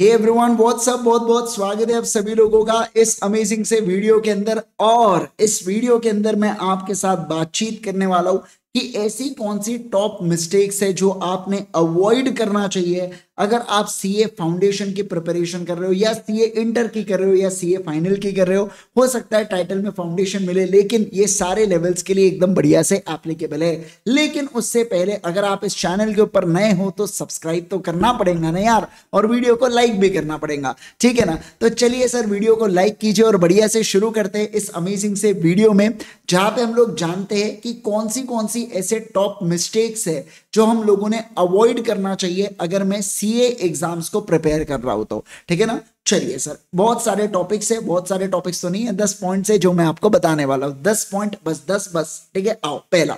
everyone बहुत सब बहुत बहुत स्वागत है आप सभी लोगों का इस अमेजिंग से वीडियो के अंदर और इस वीडियो के अंदर मैं आपके साथ बातचीत करने वाला हूं कि ऐसी कौन सी टॉप मिस्टेक्स है जो आपने अवॉइड करना चाहिए अगर आप सी ए फाउंडेशन की प्रिपरेशन कर रहे हो या सी ए इंटर की कर रहे हो या सी ए फाइनल की कर रहे हो हो सकता है टाइटल में फाउंडेशन मिले लेकिन ये सारे लेवल्स के लिए एकदम बढ़िया से एप्लीकेबल है लेकिन उससे पहले अगर आप इस चैनल के ऊपर नए हो तो सब्सक्राइब तो करना पड़ेगा ना यार और वीडियो को लाइक भी करना पड़ेगा ठीक है ना तो चलिए सर वीडियो को लाइक कीजिए और बढ़िया से शुरू करते हैं इस अमेजिंग से वीडियो में जहां पे हम लोग जानते हैं कि कौन सी कौन सी ऐसे टॉप मिस्टेक्स है जो हम लोगों ने अवॉइड करना चाहिए अगर मैं सी सीए एग्जाम्स को प्रिपेयर कर रहा होता हूँ ठीक है ना चलिए सर बहुत सारे टॉपिक्स है बहुत सारे टॉपिक्स तो नहीं है दस पॉइंट है जो मैं आपको बताने वाला हूँ दस पॉइंट बस दस बस ठीक है आओ पहला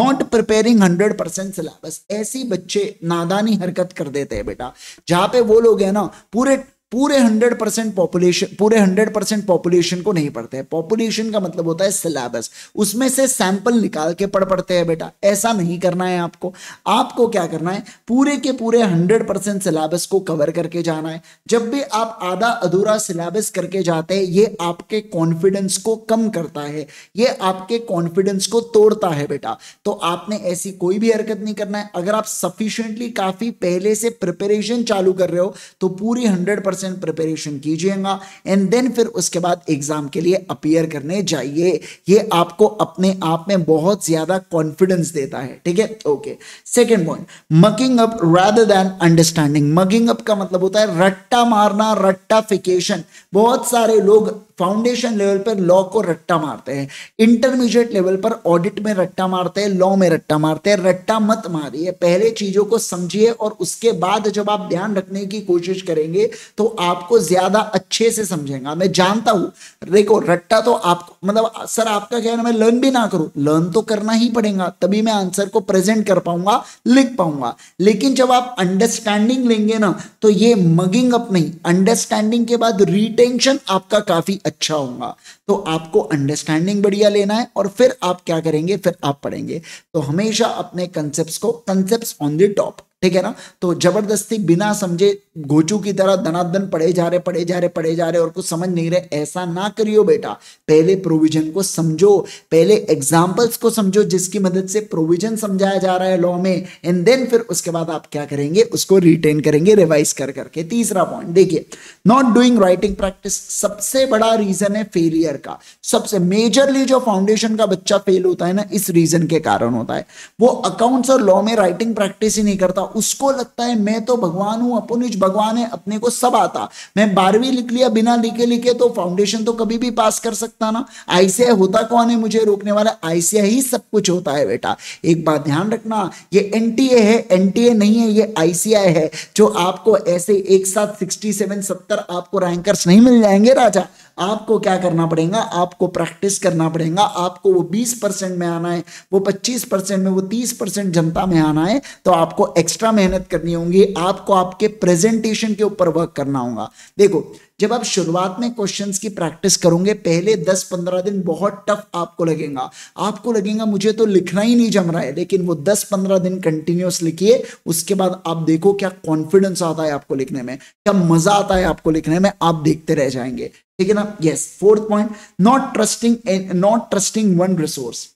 not preparing hundred percent syllabus ऐसी बच्चे नादानी हरकत कर देते हैं बेटा जहां पे वो लोग है ना पूरे पूरे हंड्रेड परसेंट पॉपुलेशन पूरे हंड्रेड परसेंट पॉपुलेशन को नहीं पढ़ते हैं पॉपुलेशन का मतलब होता है सिलेबस उसमें से सैंपल निकाल के पढ़ पढ़ते हैं बेटा ऐसा नहीं करना है आपको आपको क्या करना है पूरे के पूरे हंड्रेड परसेंट सिलेबस को कवर करके जाना है जब भी आप आधा अधूरा सिलेबस करके जाते हैं ये आपके कॉन्फिडेंस को कम करता है ये आपके कॉन्फिडेंस को तोड़ता है बेटा तो आपने ऐसी कोई भी हरकत नहीं करना है अगर आप सफिशियंटली काफी पहले से प्रिपेरेशन चालू कर रहे हो तो पूरी हंड्रेड परसेंट प्रिपरेशन कीजिएगा एंड देन फिर उसके बाद एग्जाम के लिए अपियर करने जाइए ये आपको अपने आप में बहुत ज्यादा कॉन्फिडेंस देता है ठीक है okay second point mugging up rather than understanding mugging up का मतलब होता है रट्टा मारना रट्टाफिकेशन बहुत सारे लोग फाउंडेशन लेवल पर लॉ को रट्टा मारते हैं इंटरमीडिएट लेवल पर ऑडिट में रट्टा मारते हैं लॉ में रट्टा मारते हैं रट्टा मत मारिए पहले चीजों को समझिए और उसके बाद जब आप ध्यान रखने की कोशिश करेंगे तो आपको ज्यादा अच्छे से समझेगा मैं जानता हूं देखो रट्टा तो आप मतलब सर आपका कहना मैं लर्न भी ना करूं लर्न तो करना ही पड़ेगा तभी मैं आंसर को प्रेजेंट कर पाऊंगा लिख पाऊंगा लेकिन जब आप अंडरस्टैंडिंग लेंगे ना तो ये मगिंग अप नहीं अंडरस्टैंडिंग के बाद रिटेंशन आपका काफी अच्छा होगा तो आपको अंडरस्टैंडिंग बढ़िया लेना है और फिर आप क्या करेंगे फिर आप पढ़ेंगे तो हमेशा अपने कंसेप्ट को कंसेप्ट ऑन द टॉप ठीक है ना तो जबरदस्ती बिना समझे गोचू की तरह धनाधन पढ़े जा रहे पढ़े जा रहे पढ़े जा रहे और कुछ समझ नहीं रहे ऐसा ना करियो बेटा पहले प्रोविजन को समझो पहले एग्जाम्पल्स को समझो जिसकी मदद से प्रोविजन समझाया जा रहा है लॉ में एंड देन फिर उसके बाद आप क्या करेंगे उसको रिटेन करेंगे रिवाइज कर करके तीसरा पॉइंट देखिए नॉट डूइंग राइटिंग प्रैक्टिस सबसे बड़ा रीजन है फेलियर का सबसे मेजरली जो फाउंडेशन का बच्चा फेल होता है ना इस रीजन के कारण होता है वो अकाउंट्स और लॉ में राइटिंग प्रैक्टिस ही नहीं करता उसको लगता है मैं तो भगवान हूं अपुनिज भगवान है अपने को सब आता मैं बारहवीं लिख लिया बिना लिखे लिखे तो फाउंडेशन तो कभी भी पास कर सकता ना आईसीआई होता कौन है मुझे रोकने वाला आईसीआई ही सब कुछ होता है बेटा एक बात ध्यान रखना ये एनटीए है एनटीए नहीं है ये आईसीआई है जो आपको ऐसे एक साथ सिक्सटी सेवन सत्तर आपको रैंकर्स नहीं मिल जाएंगे राजा आपको क्या करना पड़ेगा आपको प्रैक्टिस करना पड़ेगा आपको वो बीस परसेंट में आना है वो पच्चीस परसेंट में वो तीस परसेंट जनता में आना है तो आपको एक्स्ट्रा मेहनत करनी होगी आपको आपके प्रेजेंटेशन के ऊपर वर्क करना होगा देखो जब आप शुरुआत में क्वेश्चंस की प्रैक्टिस करोगे पहले 10-15 दिन बहुत टफ आपको लगेगा आपको लगेगा मुझे तो लिखना ही नहीं जम रहा है लेकिन वो 10-15 दिन कंटिन्यूस लिखिए उसके बाद आप देखो क्या कॉन्फिडेंस आता है आपको लिखने में क्या मजा आता है आपको लिखने में आप देखते रह जाएंगे ठीक है ना yes fourth point not trusting not trusting one resource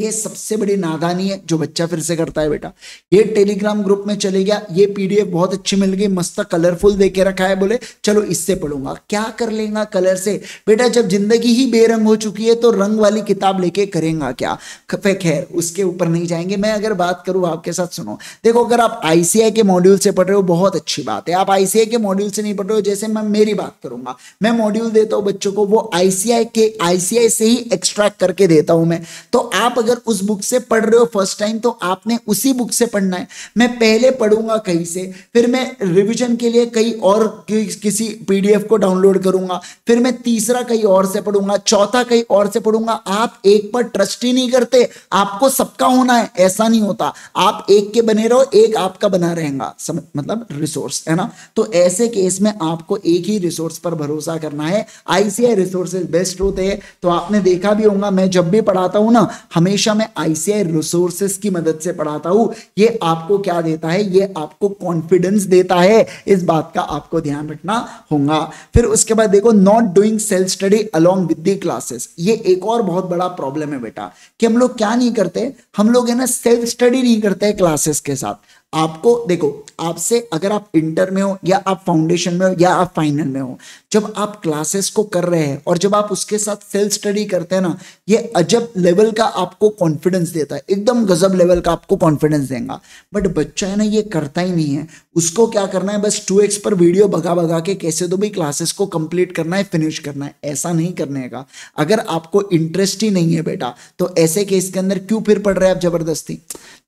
ये सबसे बड़ी नादानी है जो बच्चा फिर से करता है बेटा ये टेलीग्राम ग्रुप में चले गया ये पीडीएफ बहुत अच्छी मिल गई मस्त कलरफुल दे के रखा है बोले चलो इससे पढ़ूंगा क्या कर लेगा कलर से बेटा जब जिंदगी ही बेरंग हो चुकी है तो रंग वाली किताब लेके करेंगा क्या खफे खैर उसके ऊपर नहीं जाएंगे मैं अगर बात करूं आपके साथ सुनो देखो अगर आप आईसीआई के मॉड्यूल से पढ़ रहे हो बहुत अच्छी बात है आप आईसीआई के मॉड्यूल से नहीं पढ़ रहे हो जैसे मैं मेरी बात करूंगा मैं मॉड्यूल देता हूँ बच्चों को वो आईसीआई के आईसीआई से ही एक्सट्रैक्ट करके देता हूं मैं तो आप अगर उस बुक से पढ़ रहे हो फर्स्ट टाइम तो आपने उसी बुक से पढ़ना है मैं पहले पढ़ूंगा कहीं से फिर मैं रिविजन के लिए कई और कि, किसी पीडीएफ को डाउनलोड करूंगा फिर मैं तीसरा कहीं और से पढ़ूंगा चौथा कहीं और से पढ़ूंगा आप एक पर ट्रस्ट ही नहीं करते आपको सबका होना है ऐसा नहीं होता आप एक के बने रहो एक आपका बना रहेगा मतलब रिसोर्स है ना तो ऐसे केस में आपको एक ही रिसोर्स पर भरोसा करना है आईसीआई रिसोर्सेज बेस्ट होते हैं तो आपने देखा भी होगा मैं जब भी पढ़ाता हूं ना हमें हमेशा मैं आईसीआई रिसोर्सेस की मदद से पढ़ाता हूं ये आपको क्या देता है ये आपको कॉन्फिडेंस देता है इस बात का आपको ध्यान रखना होगा फिर उसके बाद देखो not doing self study along with the classes ये एक और बहुत बड़ा प्रॉब्लम है बेटा कि हम लोग क्या नहीं करते हम लोग है ना सेल्फ स्टडी नहीं करते क्लासेस के साथ आपको देखो आपसे अगर आप इंटर में हो या आप फाउंडेशन में हो या आप फाइनल में हो जब आप क्लासेस को कर रहे हैं और जब आप उसके साथ सेल्फ स्टडी करते हैं ना ये अजब लेवल का आपको कॉन्फिडेंस देता है एकदम गजब लेवल का आपको कॉन्फिडेंस देगा बट बच्चा है ना ये करता ही नहीं है उसको क्या करना है बस टू एक्स पर वीडियो भगा भगा के कैसे तो भी क्लासेस को कंप्लीट करना है फिनिश करना है ऐसा नहीं करने का अगर आपको इंटरेस्ट ही नहीं है बेटा तो ऐसे केस के अंदर क्यों फिर पढ़ रहे हैं आप जबरदस्ती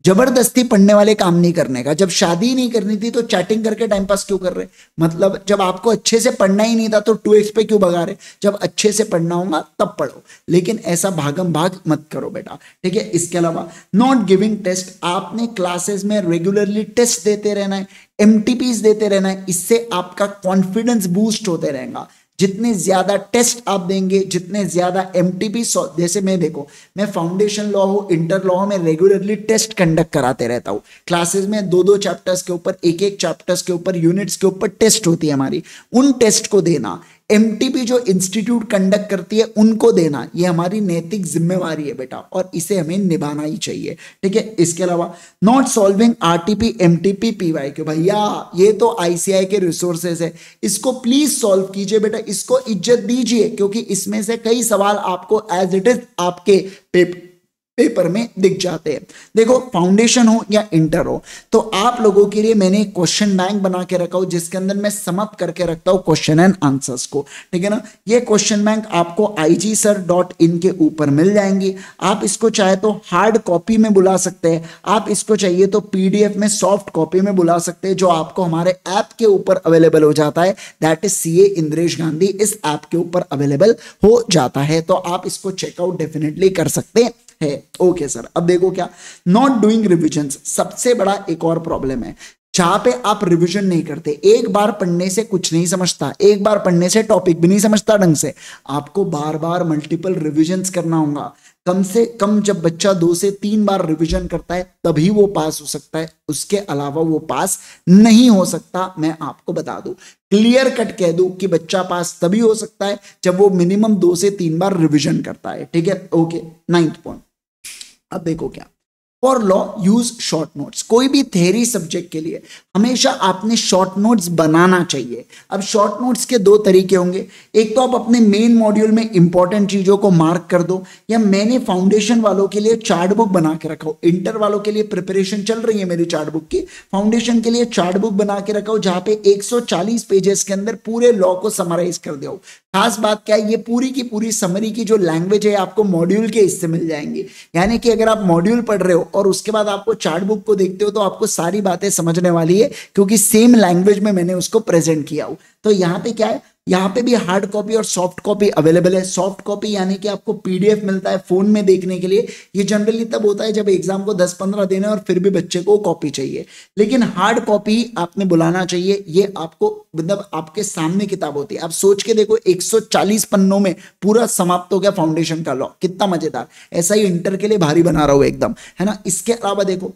जबरदस्ती पढ़ने वाले काम नहीं करने का जब शादी नहीं करनी थी तो चैटिंग करके टाइम पास क्यों कर रहे मतलब जब आपको अच्छे से पढ़ना ही नहीं था तो टू एक्स पे क्यों भगा रहे जब अच्छे से पढ़ना होगा तब पढ़ो लेकिन ऐसा भागम भाग मत करो बेटा ठीक है इसके अलावा नॉट गिविंग टेस्ट आपने क्लासेस में रेगुलरली टेस्ट देते रहना है एम देते रहना है इससे आपका कॉन्फिडेंस बूस्ट होते रहेगा जितने ज्यादा टेस्ट आप देंगे जितने ज्यादा एम जैसे मैं देखो मैं फाउंडेशन लॉ हो इंटर लॉ में रेगुलरली टेस्ट कंडक्ट कराते रहता हूँ क्लासेस में दो दो चैप्टर्स के ऊपर एक एक चैप्टर्स के ऊपर यूनिट्स के ऊपर टेस्ट होती है हमारी उन टेस्ट को देना एम जो इंस्टीट्यूट कंडक्ट करती है उनको देना ये हमारी नैतिक जिम्मेवारी है बेटा और इसे हमें निभाना ही चाहिए ठीक है इसके अलावा not solving P MTP PY क्यों भैया ये तो आईसीआई के रिसोर्सेज है इसको प्लीज सॉल्व कीजिए बेटा इसको इज्जत दीजिए क्योंकि इसमें से कई सवाल आपको एज इट इज आपके पेपर पेपर में दिख जाते हैं देखो फाउंडेशन हो या इंटर हो तो आप लोगों के लिए मैंने क्वेश्चन बैंक बना के रखा हो जिसके अंदर मैं समाप्त करके रखता हूं क्वेश्चन एंड आंसर्स को ठीक है ना ये क्वेश्चन बैंक आपको आई सर डॉट इन के ऊपर मिल जाएंगी आप इसको चाहे तो हार्ड कॉपी में बुला सकते हैं आप इसको चाहिए तो पीडीएफ में सॉफ्ट कॉपी में बुला सकते हैं जो आपको हमारे ऐप के ऊपर अवेलेबल हो जाता है that is C A Gandhi इस ऐप के ऊपर अवेलेबल हो जाता है तो आप इसको चेकआउट डेफिनेटली कर सकते हैं है ओके सर अब देखो क्या नॉट डूइंग रिविजन सबसे बड़ा एक और प्रॉब्लम है जहां पे आप रिवीजन नहीं करते एक बार पढ़ने से कुछ नहीं समझता एक बार पढ़ने से टॉपिक भी नहीं समझता ढंग से आपको बार बार मल्टीपल रिविजन करना होगा कम से कम जब बच्चा दो से तीन बार रिवीजन करता है तभी वो पास हो सकता है उसके अलावा वो पास नहीं हो सकता मैं आपको बता दू क्लियर कट कह दू कि बच्चा पास तभी हो सकता है जब वो मिनिमम दो से तीन बार रिविजन करता है ठीक है ओके नाइन्थ पॉइंट अब देखो क्या for law use short notes कोई भी थेरी सब्जेक्ट के लिए हमेशा आपने शॉर्ट नोट्स बनाना चाहिए अब शॉर्ट नोट्स के दो तरीके होंगे एक तो आप अपने मेन मॉड्यूल में इंपॉर्टेंट चीज़ों को मार्क कर दो या मैंने फाउंडेशन वालों के लिए चार्ट बुक बना के रखा हो इंटर वालों के लिए प्रिपरेशन चल रही है मेरी चार्ट बुक की फाउंडेशन के लिए चार्ट बुक बना के रखा हो जहाँ पे 140 पेजेस के अंदर पूरे लॉ को समराइज कर दो खास बात क्या है ये पूरी की पूरी समरी की जो लैंग्वेज है आपको मॉड्यूल के हिस्से मिल जाएंगे यानी कि अगर आप मॉड्यूल पढ़ रहे हो और उसके बाद आपको चार्ट बुक को देखते हो तो आपको सारी बातें समझने वाली है क्योंकि सेम लैंग्वेज में मैंने उसको प्रेजेंट किया हूं तो यहाँ पे क्या है यहाँ पे भी हार्ड कॉपी और सॉफ्ट कॉपी अवेलेबल है सॉफ्ट कॉपी यानी कि आपको पीडीएफ मिलता है फोन में देखने के लिए ये जनरली तब होता है जब एग्जाम को 10-15 देने और फिर भी बच्चे को कॉपी चाहिए लेकिन हार्ड कॉपी आपने बुलाना चाहिए ये आपको मतलब आपके सामने किताब होती है आप सोच के देखो एक पन्नों में पूरा समाप्त हो गया फाउंडेशन का लॉ कितना मजेदार ऐसा ही इंटर के लिए भारी बना रहा हो एकदम है ना इसके अलावा देखो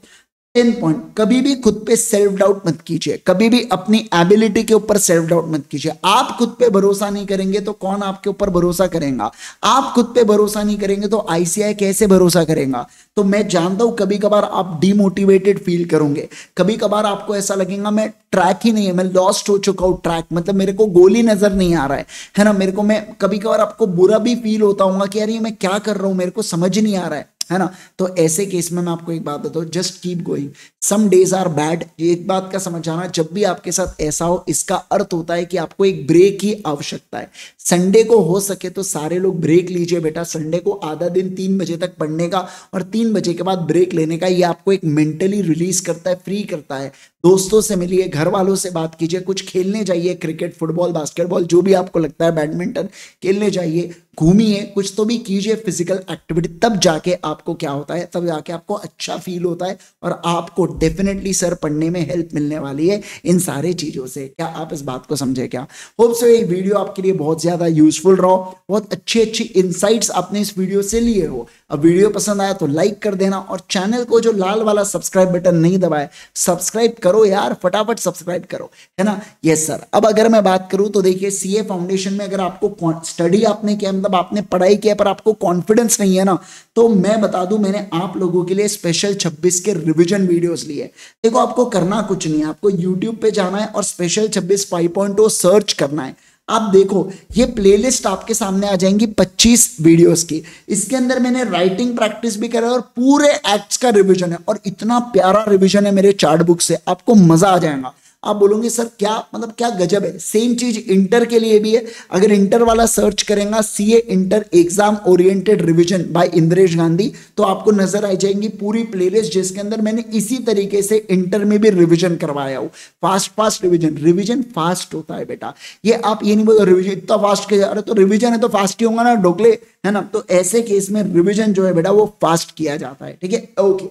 टेन पॉइंट कभी भी खुद पे सेल्फ डाउट मत कीजिए कभी भी अपनी एबिलिटी के ऊपर सेल्फ डाउट मत कीजिए आप खुद पे भरोसा नहीं करेंगे तो कौन आपके ऊपर भरोसा करेगा आप खुद पे भरोसा नहीं करेंगे तो आईसीआई कैसे भरोसा करेगा तो मैं जानता हूं कभी कभार आप डिमोटिवेटेड फील करोगे कभी कभार आपको ऐसा लगेगा मैं ट्रैक ही नहीं है मैं लॉस्ट हो चुका हूँ ट्रैक मतलब मेरे को गोली नजर नहीं आ रहा है है ना मेरे को मैं कभी कभार आपको बुरा भी फील होता हूँ कि यार ये मैं क्या कर रहा हूँ मेरे को समझ नहीं आ रहा है है ना तो ऐसे केस में मैं आपको एक बात बताऊँ just keep going some days are bad एक बात का समझाना जब भी आपके साथ ऐसा हो इसका अर्थ होता है कि आपको एक ब्रेक की आवश्यकता है संडे को हो सके तो सारे लोग ब्रेक लीजिए बेटा संडे को आधा दिन तीन बजे तक पढ़ने का और तीन बजे के बाद ब्रेक लेने का ये आपको एक मेंटली रिलीज करता है फ्री करता है दोस्तों से मिलिए घर वालों से बात कीजिए कुछ खेलने जाइए क्रिकेट फुटबॉल बास्केटबॉल जो भी आपको लगता है बैडमिंटन खेलने जाइए घूमिए कुछ तो भी कीजिए फिजिकल एक्टिविटी तब जाके आपको क्या होता है तब जाके आपको अच्छा फील होता है और आपको डेफिनेटली सर पढ़ने में हेल्प मिलने वाली है इन सारी चीज़ों से क्या आप इस बात को समझे क्या होप सो ये वीडियो आपके लिए बहुत ज़्यादा यूजफुल रहो बहुत अच्छी अच्छी इंसाइट्स आपने इस वीडियो से लिए हो अब वीडियो पसंद आया तो लाइक कर देना और चैनल को जो लाल वाला सब्सक्राइब बटन नहीं दबाए सब्सक्राइब करो करो यार फटाफट सब्सक्राइब करो है ना यस yes, सर अब अगर मैं बात करूं तो देखिए सीए फाउंडेशन में अगर आपको स्टडी आपने किया मतलब आपने पढ़ाई किया पर आपको कॉन्फिडेंस नहीं है ना तो मैं बता दूं मैंने आप लोगों के लिए स्पेशल 26 के रिविजन वीडियोस लिए देखो आपको करना कुछ नहीं है आपको यूट्यूब पे जाना है और स्पेशल छब्बीस फाइव सर्च oh करना है आप देखो ये प्लेलिस्ट आपके सामने आ जाएंगी 25 वीडियोस की इसके अंदर मैंने राइटिंग प्रैक्टिस भी करा और पूरे एक्ट्स का रिविजन है और इतना प्यारा रिविजन है मेरे चार्ट बुक से आपको मजा आ जाएगा आप बोलोगे सर क्या मतलब क्या गजब है सेम चीज इंटर के लिए भी है अगर इंटर वाला सर्च करेगा C A inter exam oriented revision by Indresh Gandhi तो आपको नजर आ जाएंगी पूरी प्लेलिस्ट जिसके अंदर मैंने इसी तरीके से इंटर में भी रिविजन करवाया हूँ fast fast revision revision fast होता है बेटा ये आप ये नहीं बोलो रिविजन इतना फास्ट किया अरे तो रिविजन है तो फास्ट ही होगा ना डोकले है ना तो ऐसे केस में रिविजन जो है बेटा वो फास्ट किया जाता है ठीक है ओके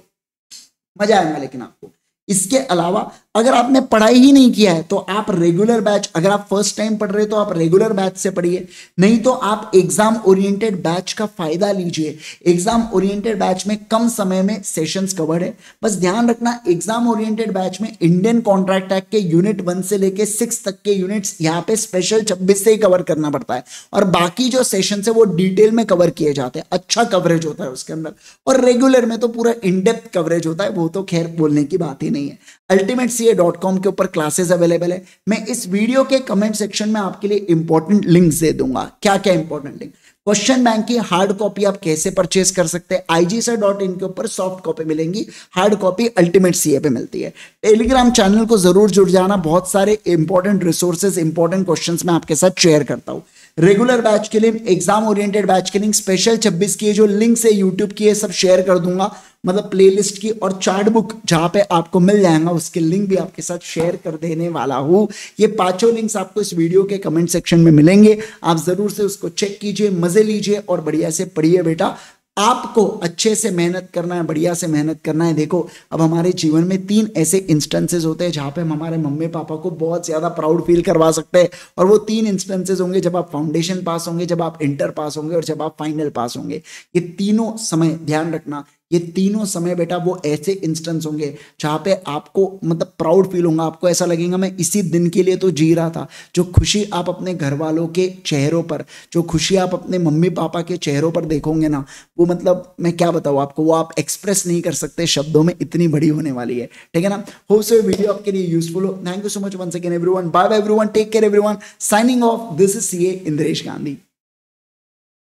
मजा आएगा लेकिन आपको इसके अलावा अगर आपने पढ़ाई ही नहीं किया है तो आप रेगुलर बैच अगर आप फर्स्ट टाइम पढ़ रहे हो तो आप रेगुलर बैच से पढ़िए नहीं तो आप एग्जाम ओरिएंटेड बैच का फायदा लीजिए एग्जाम ओरिएंटेड बैच में कम समय में सेशंस कवर है बस ध्यान रखना एग्जाम ओरिएंटेड बैच में इंडियन कॉन्ट्रैक्ट एक्ट के यूनिट वन से लेके सिक्स तक के यूनिट्स यहाँ पे स्पेशल छब्बीस से ही कवर करना पड़ता है और बाकी जो सेशन है वो डिटेल में कवर किए जाते हैं अच्छा कवरेज होता है उसके अंदर और रेगुलर में तो पूरा इनडेप्थ कवरेज होता है वो तो खैर बोलने की बात ही नहीं है अल्टीमेट कॉम के ऊपर क्लासेस अवेलेबल है मैं इस वीडियो के कमेंट सेक्शन में आपके लिए इंपॉर्टेंट लिंक्स दे दूंगा क्या क्या इंपॉर्टेंट लिंक क्वेश्चन बैंक की हार्ड कॉपी आप कैसे परचेज कर सकते हैं आई सर डॉट इन के ऊपर सॉफ्ट कॉपी मिलेंगी हार्ड कॉपी अल्टीमेट सीए पे मिलती है टेलीग्राम चैनल को जरूर जुड़ जाना बहुत सारे इंपॉर्टेंट रिसोर्सेज इंपॉर्टेंट क्वेश्चन मैं आपके साथ शेयर करता हूँ रेगुलर बैच के लिए एग्जाम ओरिएंटेड बैच के लिए स्पेशल 26 की जो लिंक है यूट्यूब की है सब शेयर कर दूंगा मतलब प्लेलिस्ट की और चार्ट बुक जहां पे आपको मिल जाएगा उसके लिंक भी आपके साथ शेयर कर देने वाला हूँ ये पांचों लिंक्स आपको इस वीडियो के कमेंट सेक्शन में मिलेंगे आप जरूर से उसको चेक कीजिए मजे लीजिए और बढ़िया से पढ़िए बेटा आपको अच्छे से मेहनत करना है बढ़िया से मेहनत करना है देखो अब हमारे जीवन में तीन ऐसे इंस्टेंसेस होते हैं जहां पे हम हमारे मम्मी पापा को बहुत ज़्यादा प्राउड फील करवा सकते हैं और वो तीन इंस्टेंसेस होंगे जब आप फाउंडेशन पास होंगे जब आप इंटर पास होंगे और जब आप फाइनल पास होंगे ये तीनों समय ध्यान रखना ये तीनों समय बेटा वो ऐसे इंस्टेंस होंगे जहाँ पे आपको मतलब प्राउड फील होगा आपको ऐसा लगेगा मैं इसी दिन के लिए तो जी रहा था जो खुशी आप अपने घर वालों के चेहरों पर जो खुशी आप अपने मम्मी पापा के चेहरों पर देखोगे ना वो मतलब मैं क्या बताऊँ आपको वो आप एक्सप्रेस नहीं कर सकते शब्दों में इतनी बड़ी होने वाली है ठीक है ना हो सो वीडियो आपके लिए यूजफुल हो thank you so much one second everyone bye bye one take care everyone signing off this is C A Indresh Gandhi